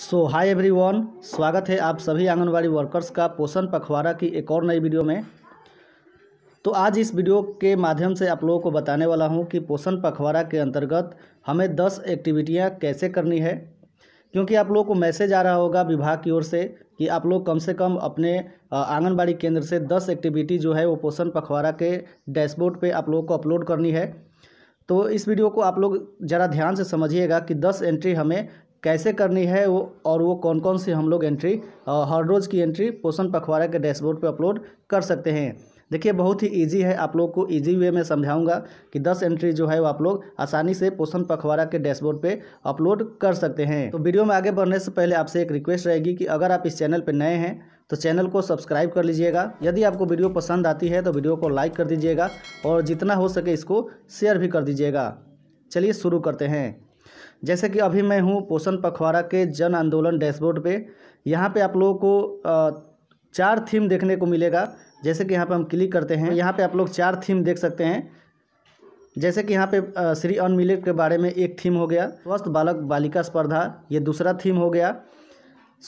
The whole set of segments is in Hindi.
सो हाय एवरीवन स्वागत है आप सभी आंगनवाड़ी वर्कर्स का पोषण पखवाड़ा की एक और नई वीडियो में तो आज इस वीडियो के माध्यम से आप लोगों को बताने वाला हूं कि पोषण पखवाड़ा के अंतर्गत हमें 10 एक्टिविटियाँ कैसे करनी है क्योंकि आप लोगों को मैसेज आ रहा होगा विभाग की ओर से कि आप लोग कम से कम अपने आंगनबाड़ी केंद्र से दस एक्टिविटी जो है वो पोषण पखवाड़ा के डैशबोर्ड पर आप लोगों को अपलोड करनी है तो इस वीडियो को आप लोग ज़रा ध्यान से समझिएगा कि 10 एंट्री हमें कैसे करनी है वो और वो कौन कौन सी हम लोग एंट्री हर रोज़ की एंट्री पोषण पखवाड़ा के डैशबोर्ड पे अपलोड कर सकते हैं देखिए बहुत ही इजी है आप लोग को इजी वे में समझाऊंगा कि 10 एंट्री जो है वो आप लोग आसानी से पोषण पखवाड़ा के डैशबोर्ड पे अपलोड कर सकते हैं तो वीडियो में आगे बढ़ने से पहले आपसे एक रिक्वेस्ट रहेगी कि अगर आप इस चैनल पर नए हैं तो चैनल को सब्सक्राइब कर लीजिएगा यदि आपको वीडियो पसंद आती है तो वीडियो को लाइक कर दीजिएगा और जितना हो सके इसको शेयर भी कर दीजिएगा चलिए शुरू करते हैं जैसे कि अभी मैं हूँ पोषण पखवाड़ा के जन आंदोलन डैशबोर्ड पे यहाँ पे आप लोगों को चार थीम देखने को मिलेगा जैसे कि यहाँ पे हम क्लिक करते हैं यहाँ पे आप लोग चार थीम देख सकते हैं जैसे कि यहाँ पे श्री अनमिलेट के बारे में एक थीम हो गया स्वस्थ बालक बालिका स्पर्धा ये दूसरा थीम हो गया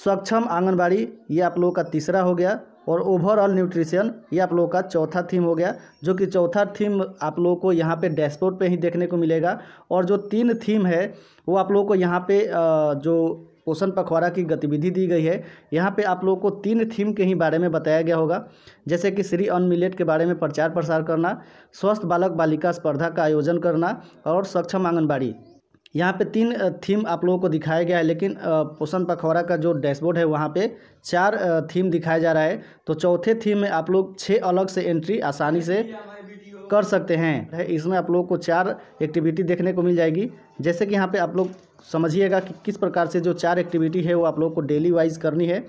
सक्षम आंगनबाड़ी ये आप लोगों का तीसरा हो गया और ओवरऑल न्यूट्रिशन ये आप लोगों का चौथा थीम हो गया जो कि चौथा थीम आप लोगों को यहाँ पे डैशबोर्ड पे ही देखने को मिलेगा और जो तीन थीम है वो आप लोगों को यहाँ पे जो पोषण पखवाड़ा की गतिविधि दी गई है यहाँ पे आप लोगों को तीन थीम के ही बारे में बताया गया होगा जैसे कि श्री अन मिलेट के बारे में प्रचार प्रसार करना स्वस्थ बालक बालिका स्पर्धा का आयोजन करना और सक्षम आंगनबाड़ी यहाँ पे तीन थीम आप लोगों को दिखाया गया है लेकिन पोषण पखौरा का जो डैशबोर्ड है वहाँ पे चार थीम दिखाया जा रहा है तो चौथे थीम में आप लोग छः अलग से एंट्री आसानी से कर सकते हैं इसमें आप लोगों को चार एक्टिविटी देखने को मिल जाएगी जैसे कि यहाँ पे आप लोग समझिएगा कि किस प्रकार से जो चार एक्टिविटी है वो आप लोग को डेली वाइज करनी है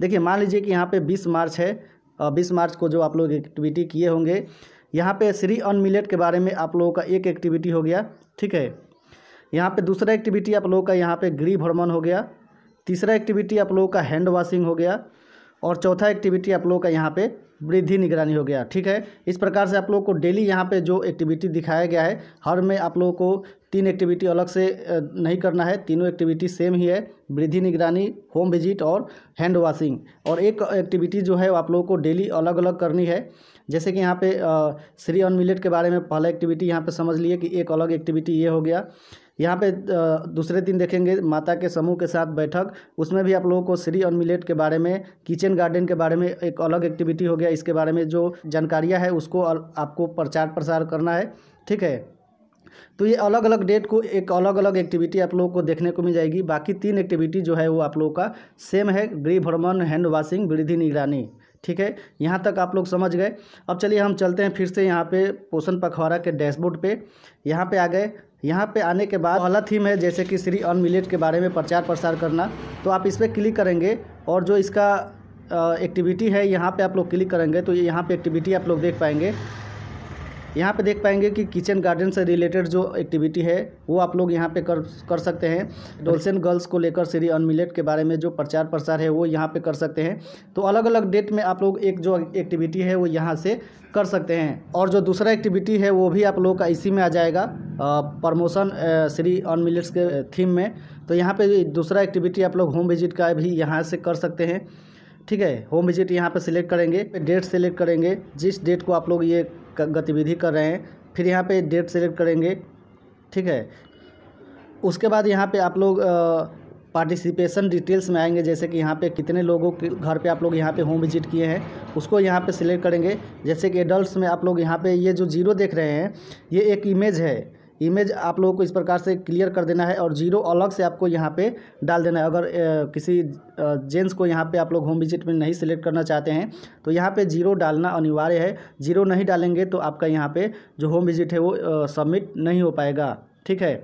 देखिए मान लीजिए कि यहाँ पर बीस मार्च है बीस मार्च को जो आप लोग एक्टिविटी किए होंगे यहाँ पर श्री अन मिलेट के बारे में आप लोगों का एक एक्टिविटी हो गया ठीक है यहाँ पे दूसरा एक्टिविटी आप लोगों का यहाँ पे गृह भ्रमण हो गया तीसरा एक्टिविटी आप लोगों का हैंड वॉशिंग हो गया और चौथा एक्टिविटी आप लोगों का यहाँ पे वृद्धि निगरानी हो गया ठीक है इस प्रकार से आप लोगों को डेली यहाँ पे जो एक्टिविटी दिखाया गया है हर में आप लोगों को तीन एक्टिविटी अलग से नहीं करना है तीनों एक्टिविटी सेम ही है वृद्धि निगरानी होम विजिट और हैंड वॉशिंग और एक एक्टिविटी जो है आप लोगों को डेली अलग अलग करनी है जैसे कि यहाँ पे श्री ऑन मिलेट के बारे में पहला एक्टिविटी यहाँ पे समझ लिए कि एक अलग एक्टिविटी ये हो गया यहाँ पे दूसरे दिन देखेंगे माता के समूह के साथ बैठक उसमें भी आप लोगों को श्री और मिलेट के बारे में किचन गार्डन के बारे में एक अलग एक्टिविटी हो गया इसके बारे में जो जानकारियाँ है उसको आपको प्रचार प्रसार करना है ठीक है तो ये अलग अलग डेट को एक अलग अलग एक्टिविटी आप लोगों को देखने को मिल जाएगी बाकी तीन एक्टिविटी जो है वो आप लोगों का सेम है गृह भ्रमण हैंड वॉशिंग वृद्धि निगरानी ठीक है यहाँ तक आप लोग समझ गए अब चलिए हम चलते हैं फिर से यहाँ पे पोषण पखवाड़ा के डैशबोर्ड पे यहाँ पे आ गए यहाँ पे आने के बाद पहला थीम है जैसे कि श्री अन मिलेट के बारे में प्रचार प्रसार करना तो आप इस पर क्लिक करेंगे और जो इसका एक्टिविटी है यहाँ पे आप लोग क्लिक करेंगे तो यहाँ पे एक्टिविटी आप लोग देख पाएंगे यहाँ पे देख पाएंगे कि किचन गार्डन से रिलेटेड जो एक्टिविटी है वो आप लोग यहाँ पे कर कर सकते हैं डोलसेन गर्ल्स को लेकर श्री अनमिलेट के बारे में जो प्रचार प्रसार है वो यहाँ पे कर सकते हैं तो अलग अलग डेट में आप लोग एक जो एक्टिविटी है वो यहाँ से कर सकते हैं और जो दूसरा एक्टिविटी है वो भी आप लोगों का इसी में आ जाएगा प्रमोशन श्री अनमिलेट्स के थीम में तो यहाँ पर दूसरा एक्टिविटी आप लोग होम विजिट का भी यहाँ से कर सकते हैं ठीक है होम विजिट यहाँ पे सिलेक्ट करेंगे डेट सिलेक्ट करेंगे जिस डेट को आप लोग ये गतिविधि कर रहे हैं फिर यहाँ पे डेट सेलेक्ट करेंगे ठीक है उसके बाद यहाँ पे आप लोग पार्टिसिपेशन डिटेल्स में आएंगे जैसे कि यहाँ पे कितने लोगों के घर पे आप लोग यहाँ पे होम विजिट किए हैं उसको यहाँ पे सिलेक्ट करेंगे जैसे कि एडल्ट्स में आप लोग यहाँ पे ये जो जीरो देख रहे हैं ये एक इमेज है इमेज आप लोगों को इस प्रकार से क्लियर कर देना है और जीरो अलग से आपको यहाँ पे डाल देना है अगर ए, किसी जेंट्स को यहाँ पे आप लोग होम विजिट में नहीं सिलेक्ट करना चाहते हैं तो यहाँ पे जीरो डालना अनिवार्य है जीरो नहीं डालेंगे तो आपका यहाँ पे जो होम विजिट है वो सबमिट नहीं हो पाएगा ठीक है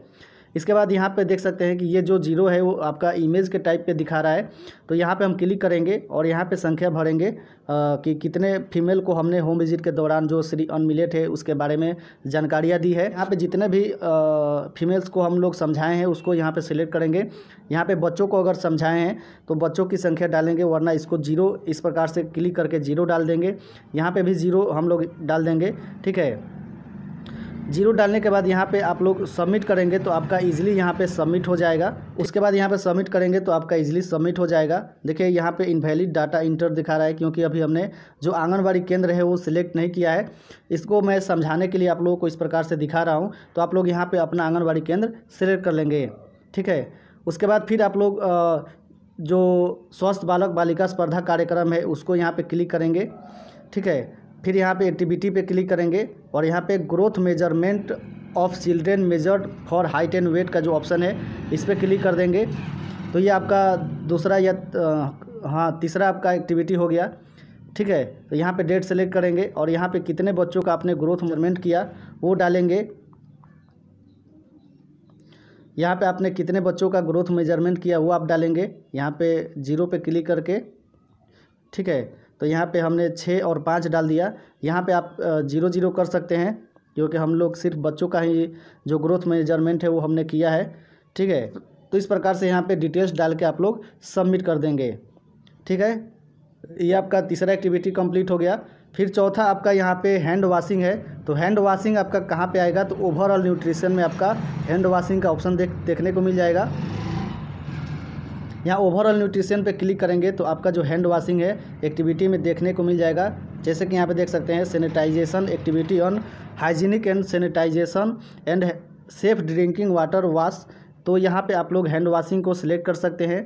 इसके बाद यहाँ पे देख सकते हैं कि ये जो जीरो है वो आपका इमेज के टाइप पे दिखा रहा है तो यहाँ पे हम क्लिक करेंगे और यहाँ पे संख्या भरेंगे आ, कि कितने फीमेल को हमने होम विजिट के दौरान जो श्री अनमिलेट है उसके बारे में जानकारियाँ दी है यहाँ पर जितने भी फीमेल्स को हम लोग समझाए हैं उसको यहाँ पर सिलेक्ट करेंगे यहाँ पर बच्चों को अगर समझाएँ हैं तो बच्चों की संख्या डालेंगे वरना इसको जीरो इस प्रकार से क्लिक करके जीरो डाल देंगे यहाँ पर भी जीरो हम लोग डाल देंगे ठीक है जीरो डालने के बाद यहाँ पे आप लोग सबमिट करेंगे तो आपका इजीली यहाँ पे सबमिट हो जाएगा उसके बाद यहाँ पे सबमिट करेंगे तो आपका इजीली सबमिट हो जाएगा देखिए यहाँ पे इनवैलिड डाटा इंटर दिखा रहा है क्योंकि अभी हमने जो आंगनबाड़ी केंद्र है वो सिलेक्ट नहीं किया है इसको मैं समझाने के लिए आप लोगों को इस प्रकार से दिखा रहा हूँ तो आप लोग यहाँ पर अपना आंगनबाड़ी केंद्र सिलेक्ट कर लेंगे ठीक है उसके बाद फिर आप लोग जो स्वस्थ बालक बालिका स्पर्धा कार्यक्रम है उसको यहाँ पर क्लिक करेंगे ठीक है फिर यहाँ पे एक्टिविटी पे क्लिक करेंगे और यहाँ पे growth measurement of children measured for height and weight का जो ऑप्शन है इस पर क्लिक कर देंगे तो ये आपका दूसरा या हाँ तीसरा आपका एक्टिविटी हो गया ठीक है तो यहाँ पे डेट सेलेक्ट करेंगे और यहाँ पे कितने बच्चों का आपने ग्रोथ मेजरमेंट किया वो डालेंगे यहाँ पे आपने कितने बच्चों का ग्रोथ मेजरमेंट किया वो आप डालेंगे यहाँ पे जीरो पे क्लिक करके ठीक है तो यहाँ पे हमने छः और पाँच डाल दिया यहाँ पे आप जीरो जीरो कर सकते हैं क्योंकि हम लोग सिर्फ बच्चों का ही जो ग्रोथ मेजरमेंट है वो हमने किया है ठीक है तो इस प्रकार से यहाँ पे डिटेल्स डाल के आप लोग सबमिट कर देंगे ठीक है ये आपका तीसरा एक्टिविटी कम्प्लीट हो गया फिर चौथा आपका यहाँ पर हैंड वाशिंग है तो हैंड वाशिंग आपका कहाँ पर आएगा तो ओवरऑल न्यूट्रिशन में आपका हैंड वाशिंग का ऑप्शन देख देखने को मिल जाएगा यहाँ ओवरऑल न्यूट्रिशन पे क्लिक करेंगे तो आपका जो हैंड वॉशिंग है एक्टिविटी में देखने को मिल जाएगा जैसे कि यहाँ पे देख सकते हैं sanitisation activity on hygienic and sanitisation and safe drinking water वाश तो यहाँ पे आप लोग हैंड वॉशिंग को सिलेक्ट कर सकते हैं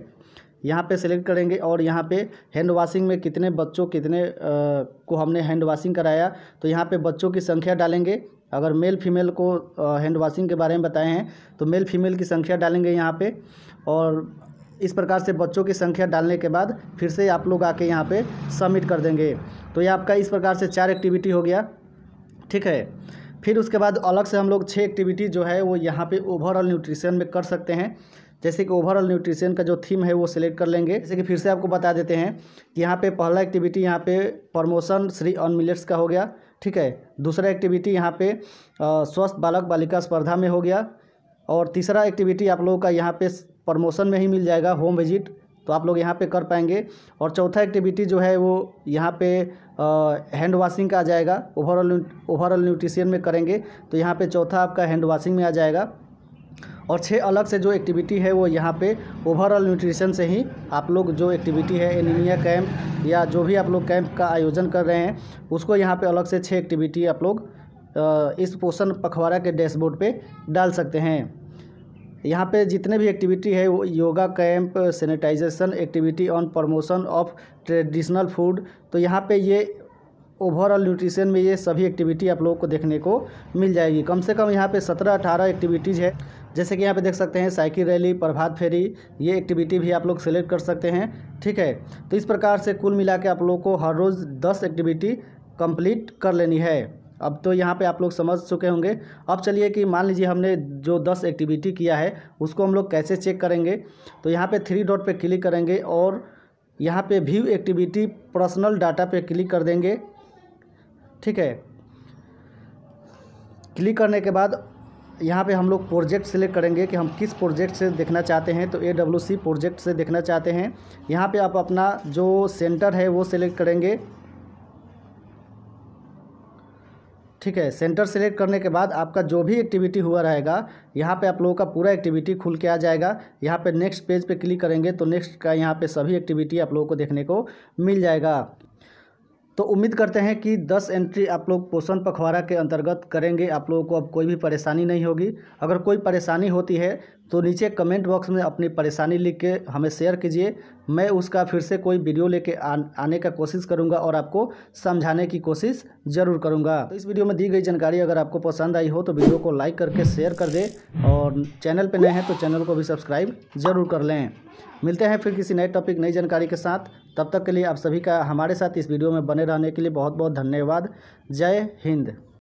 यहाँ पे सिलेक्ट करेंगे और यहाँ पे हैंड वॉशिंग में कितने बच्चों कितने आ, को हमने हैंड वॉशिंग कराया तो यहाँ पे बच्चों की संख्या डालेंगे अगर मेल फीमेल को हैंड वॉशिंग के बारे में बताए हैं तो मेल फीमेल की संख्या डालेंगे यहाँ पे और इस प्रकार से बच्चों की संख्या डालने के बाद फिर से आप लोग आके यहाँ पे सबमिट कर देंगे तो ये आपका इस प्रकार से चार एक्टिविटी हो गया ठीक है फिर उसके बाद अलग से हम लोग छः एक्टिविटी जो है वो यहाँ पे ओवरऑल न्यूट्रिशन में कर सकते हैं जैसे कि ओवरऑल न्यूट्रिशन का जो थीम है वो सिलेक्ट कर लेंगे जैसे कि फिर से आपको बता देते हैं कि यहाँ पे पहला एक्टिविटी यहाँ पे प्रमोशन श्री ऑन मिलेट्स का हो गया ठीक है दूसरा एक्टिविटी यहाँ पे स्वस्थ बालक बालिका स्पर्धा में हो गया और तीसरा एक्टिविटी आप लोगों का यहाँ पे प्रमोशन में ही मिल जाएगा होम विजिट तो आप लोग यहाँ पे कर पाएंगे और चौथा एक्टिविटी जो है वो यहाँ पे हैंड वॉशिंग का आ जाएगा ओवरऑल ओवरऑल न्यूट्रिशन में करेंगे तो यहाँ पे चौथा आपका हैंड वॉशिंग में आ जाएगा और छः अलग से जो एक्टिविटी है वो यहाँ पे ओवरऑल न्यूट्रिशन से ही आप लोग जो एक्टिविटी है एनीमिया कैंप या जो भी आप लोग कैंप का आयोजन कर रहे हैं उसको यहाँ पर अलग से छः एक्टिविटी आप लोग इस पोषण पखवाड़ा के डैशबोर्ड पर डाल सकते हैं यहाँ पे जितने भी एक्टिविटी है वो yoga camp sanitisation activity on promotion of traditional food तो यहाँ पे ये ओवरऑल न्यूट्रिशन में ये सभी एक्टिविटी आप लोगों को देखने को मिल जाएगी कम से कम यहाँ पे सत्रह अठारह एक्टिविटीज़ है जैसे कि यहाँ पे देख सकते हैं साइकिल रैली प्रभात फेरी ये एक्टिविटी भी आप लोग सेलेक्ट कर सकते हैं ठीक है तो इस प्रकार से कुल मिला के आप लोग को हर रोज़ दस एक्टिविटी कम्प्लीट कर लेनी है अब तो यहाँ पे आप लोग समझ चुके होंगे अब चलिए कि मान लीजिए हमने जो दस एक्टिविटी किया है उसको हम लोग कैसे चेक करेंगे तो यहाँ पे थ्री डॉट पे क्लिक करेंगे और यहाँ पे व्यू एक्टिविटी पर्सनल डाटा पे क्लिक कर देंगे ठीक है क्लिक करने के बाद यहाँ पे हम लोग प्रोजेक्ट सेलेक्ट करेंगे कि हम किस प्रोजेक्ट से देखना चाहते हैं तो ए डब्ल्यू सी प्रोजेक्ट से देखना चाहते हैं यहाँ पे आप अपना जो सेंटर है वो सेलेक्ट करेंगे ठीक है सेंटर सेलेक्ट करने के बाद आपका जो भी एक्टिविटी हुआ रहेगा यहाँ पे आप लोगों का पूरा एक्टिविटी खुल के आ जाएगा यहाँ पे नेक्स्ट पेज पे क्लिक करेंगे तो नेक्स्ट का यहाँ पे सभी एक्टिविटी आप लोगों को देखने को मिल जाएगा तो उम्मीद करते हैं कि 10 एंट्री आप लोग पोषण पखवाड़ा के अंतर्गत करेंगे आप लोगों को अब कोई भी परेशानी नहीं होगी अगर कोई परेशानी होती है तो नीचे कमेंट बॉक्स में अपनी परेशानी लिख के हमें शेयर कीजिए मैं उसका फिर से कोई वीडियो लेके आने का कोशिश करूँगा और आपको समझाने की कोशिश ज़रूर करूँगा तो इस वीडियो में दी गई जानकारी अगर आपको पसंद आई हो तो वीडियो को लाइक करके शेयर कर दें और चैनल पर नए हैं तो चैनल को भी सब्सक्राइब ज़रूर कर लें मिलते हैं फिर किसी नए टॉपिक नई जानकारी के साथ तब तक के लिए आप सभी का हमारे साथ इस वीडियो में बने रहने के लिए बहुत बहुत धन्यवाद जय हिंद